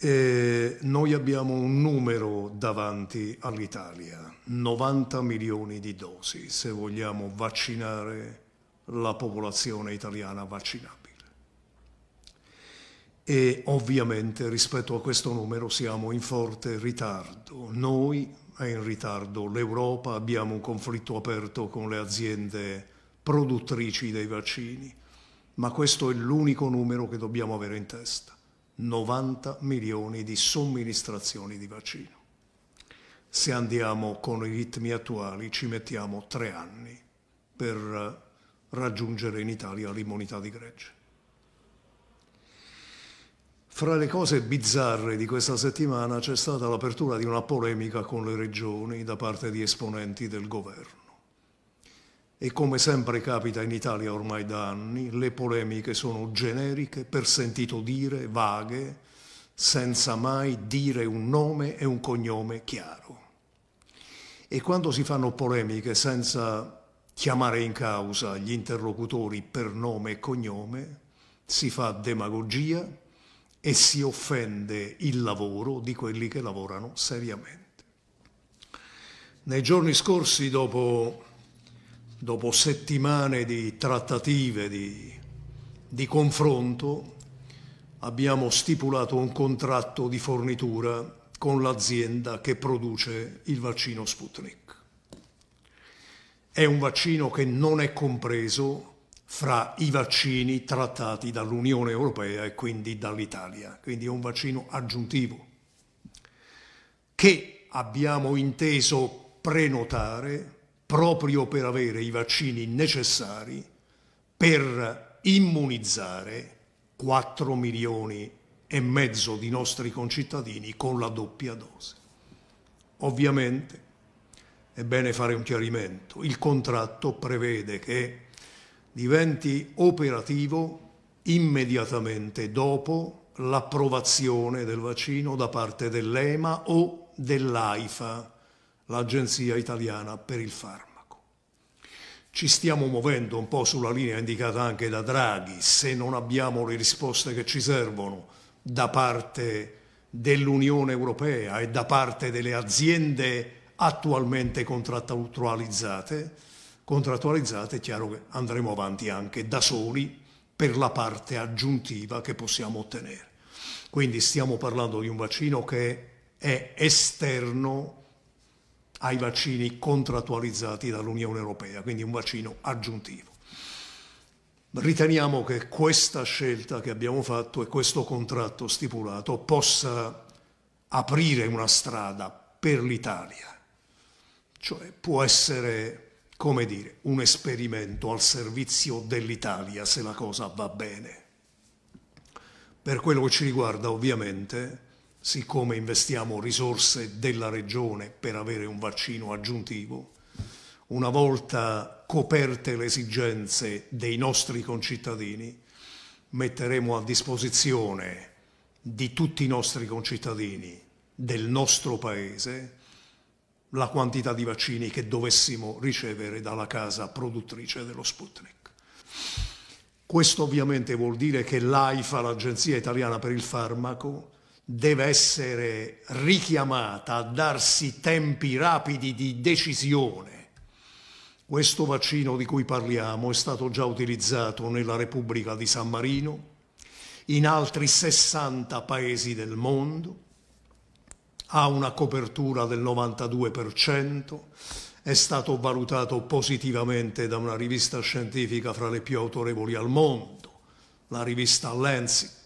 Eh, noi abbiamo un numero davanti all'Italia, 90 milioni di dosi, se vogliamo vaccinare la popolazione italiana vaccinabile. E ovviamente rispetto a questo numero siamo in forte ritardo. Noi è in ritardo l'Europa, abbiamo un conflitto aperto con le aziende produttrici dei vaccini, ma questo è l'unico numero che dobbiamo avere in testa 90 milioni di somministrazioni di vaccino. Se andiamo con i ritmi attuali ci mettiamo tre anni per eh, raggiungere in Italia l'immunità di gregge. Fra le cose bizzarre di questa settimana c'è stata l'apertura di una polemica con le regioni da parte di esponenti del governo. E come sempre capita in Italia ormai da anni, le polemiche sono generiche, per sentito dire, vaghe, senza mai dire un nome e un cognome chiaro. E quando si fanno polemiche senza chiamare in causa gli interlocutori per nome e cognome, si fa demagogia e si offende il lavoro di quelli che lavorano seriamente. Nei giorni scorsi, dopo dopo settimane di trattative, di, di confronto, abbiamo stipulato un contratto di fornitura con l'azienda che produce il vaccino Sputnik. È un vaccino che non è compreso fra i vaccini trattati dall'Unione Europea e quindi dall'Italia, quindi è un vaccino aggiuntivo che abbiamo inteso prenotare proprio per avere i vaccini necessari per immunizzare 4 milioni e mezzo di nostri concittadini con la doppia dose. Ovviamente è bene fare un chiarimento, il contratto prevede che diventi operativo immediatamente dopo l'approvazione del vaccino da parte dell'EMA o dell'AIFA l'Agenzia Italiana per il Farmaco. Ci stiamo muovendo un po' sulla linea indicata anche da Draghi, se non abbiamo le risposte che ci servono da parte dell'Unione Europea e da parte delle aziende attualmente contrattualizzate, contrattualizzate è chiaro che andremo avanti anche da soli per la parte aggiuntiva che possiamo ottenere. Quindi stiamo parlando di un vaccino che è esterno ai vaccini contrattualizzati dall'Unione Europea, quindi un vaccino aggiuntivo. Riteniamo che questa scelta che abbiamo fatto e questo contratto stipulato possa aprire una strada per l'Italia, cioè può essere, come dire, un esperimento al servizio dell'Italia se la cosa va bene. Per quello che ci riguarda ovviamente siccome investiamo risorse della regione per avere un vaccino aggiuntivo, una volta coperte le esigenze dei nostri concittadini, metteremo a disposizione di tutti i nostri concittadini del nostro paese la quantità di vaccini che dovessimo ricevere dalla casa produttrice dello Sputnik. Questo ovviamente vuol dire che l'AIFA, l'Agenzia Italiana per il Farmaco, deve essere richiamata a darsi tempi rapidi di decisione. Questo vaccino di cui parliamo è stato già utilizzato nella Repubblica di San Marino, in altri 60 paesi del mondo, ha una copertura del 92%, è stato valutato positivamente da una rivista scientifica fra le più autorevoli al mondo, la rivista Lancet